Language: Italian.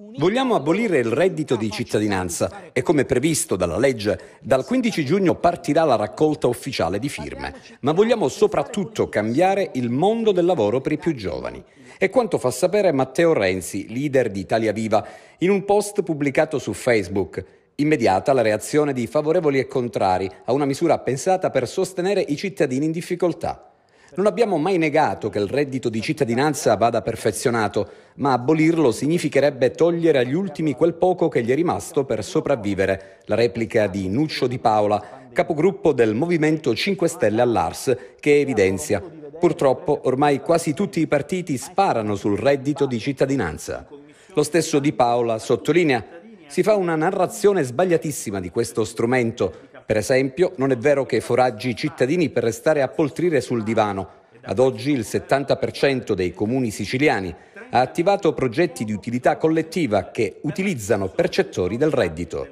Vogliamo abolire il reddito di cittadinanza e come previsto dalla legge, dal 15 giugno partirà la raccolta ufficiale di firme, ma vogliamo soprattutto cambiare il mondo del lavoro per i più giovani. È quanto fa sapere Matteo Renzi, leader di Italia Viva, in un post pubblicato su Facebook. Immediata la reazione di favorevoli e contrari a una misura pensata per sostenere i cittadini in difficoltà. Non abbiamo mai negato che il reddito di cittadinanza vada perfezionato, ma abolirlo significherebbe togliere agli ultimi quel poco che gli è rimasto per sopravvivere. La replica di Nuccio Di Paola, capogruppo del Movimento 5 Stelle all'Ars, che evidenzia. Purtroppo ormai quasi tutti i partiti sparano sul reddito di cittadinanza. Lo stesso Di Paola sottolinea si fa una narrazione sbagliatissima di questo strumento. Per esempio, non è vero che foraggi i cittadini per restare a poltrire sul divano. Ad oggi il 70% dei comuni siciliani ha attivato progetti di utilità collettiva che utilizzano percettori del reddito.